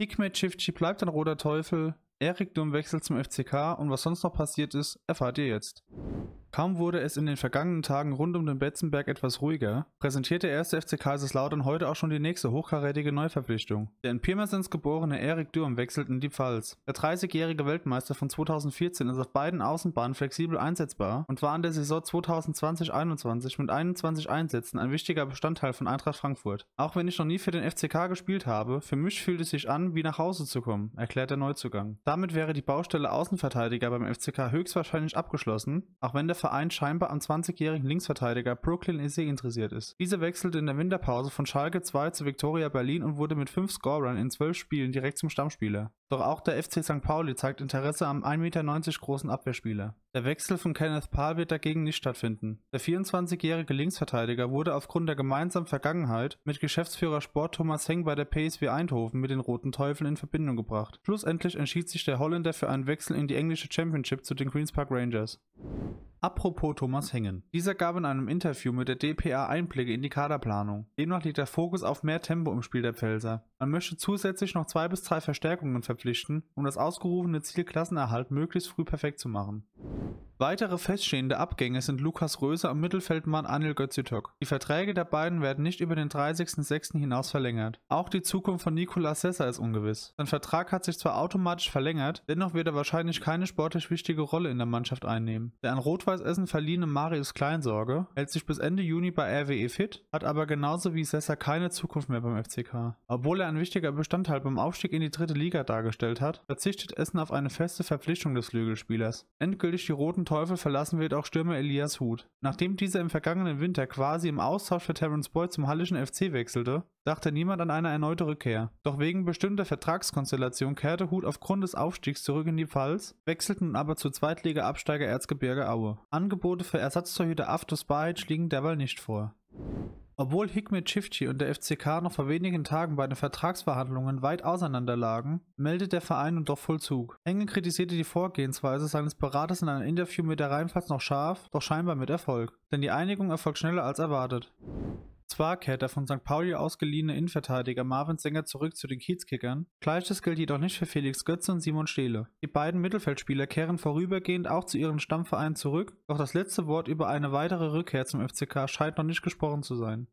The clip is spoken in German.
Hikmet Shifchi bleibt ein roter Teufel. Erik Dumm wechselt zum FCK und was sonst noch passiert ist, erfahrt ihr jetzt. Kaum wurde es in den vergangenen Tagen rund um den Betzenberg etwas ruhiger, präsentierte erste FC Kaiserslautern heute auch schon die nächste hochkarätige Neuverpflichtung. Der in Pirmasens geborene Erik Dürm wechselt in die Pfalz. Der 30-jährige Weltmeister von 2014 ist auf beiden Außenbahnen flexibel einsetzbar und war in der Saison 2020-21 mit 21 Einsätzen ein wichtiger Bestandteil von Eintracht Frankfurt. Auch wenn ich noch nie für den FCK gespielt habe, für mich fühlt es sich an, wie nach Hause zu kommen, erklärt der Neuzugang. Damit wäre die Baustelle Außenverteidiger beim FCK höchstwahrscheinlich abgeschlossen, auch wenn der Verein scheinbar am 20-jährigen Linksverteidiger Brooklyn Issy interessiert ist. Dieser wechselte in der Winterpause von Schalke 2 zu Viktoria Berlin und wurde mit 5 Scorern in 12 Spielen direkt zum Stammspieler. Doch auch der FC St. Pauli zeigt Interesse am 1,90 Meter großen Abwehrspieler. Der Wechsel von Kenneth Pahl wird dagegen nicht stattfinden. Der 24-jährige Linksverteidiger wurde aufgrund der gemeinsamen Vergangenheit mit Geschäftsführer Sport Thomas Heng bei der PSW Eindhoven mit den Roten Teufeln in Verbindung gebracht. Schlussendlich entschied sich der Holländer für einen Wechsel in die englische Championship zu den Queen's Park Rangers. Apropos Thomas Hengen. Dieser gab in einem Interview mit der DPA Einblicke in die Kaderplanung. Demnach liegt der Fokus auf mehr Tempo im Spiel der Pfälzer. Man möchte zusätzlich noch zwei bis drei Verstärkungen verpflichten, um das ausgerufene Ziel Klassenerhalt möglichst früh perfekt zu machen. Weitere feststehende Abgänge sind Lukas Röse und Mittelfeldmann Anil Götzitok. Die Verträge der beiden werden nicht über den 30.06. hinaus verlängert. Auch die Zukunft von Nicolas Sessa ist ungewiss. Sein Vertrag hat sich zwar automatisch verlängert, dennoch wird er wahrscheinlich keine sportlich wichtige Rolle in der Mannschaft einnehmen. Der an Rot-Weiß Essen verliehene Marius Kleinsorge hält sich bis Ende Juni bei RWE fit, hat aber genauso wie Sessa keine Zukunft mehr beim FCK. Obwohl er ein wichtiger Bestandteil beim Aufstieg in die dritte Liga dargestellt hat, verzichtet Essen auf eine feste Verpflichtung des Flügelspielers. Endgültig die roten Teufel verlassen wird auch Stürmer Elias Huth. Nachdem dieser im vergangenen Winter quasi im Austausch für Terence Boyd zum Hallischen FC wechselte, dachte niemand an eine erneute Rückkehr. Doch wegen bestimmter Vertragskonstellation kehrte Huth aufgrund des Aufstiegs zurück in die Pfalz, wechselten nun aber zu Zweitliga-Absteiger Erzgebirge Aue. Angebote für Ersatztorhüter Aftos Bajic liegen derweil nicht vor. Obwohl Hikmet Çiftçi und der FCK noch vor wenigen Tagen bei den Vertragsverhandlungen weit auseinander lagen, meldet der Verein nun doch Vollzug. Engel kritisierte die Vorgehensweise seines Beraters in einem Interview mit der Rheinpfalz noch scharf, doch scheinbar mit Erfolg, denn die Einigung erfolgt schneller als erwartet. Zwar kehrt der von St. Pauli ausgeliehene Innenverteidiger Marvin Sänger zurück zu den Kiezkickern, gleiches gilt jedoch nicht für Felix Götze und Simon Steele. Die beiden Mittelfeldspieler kehren vorübergehend auch zu ihren Stammvereinen zurück, doch das letzte Wort über eine weitere Rückkehr zum FCK scheint noch nicht gesprochen zu sein.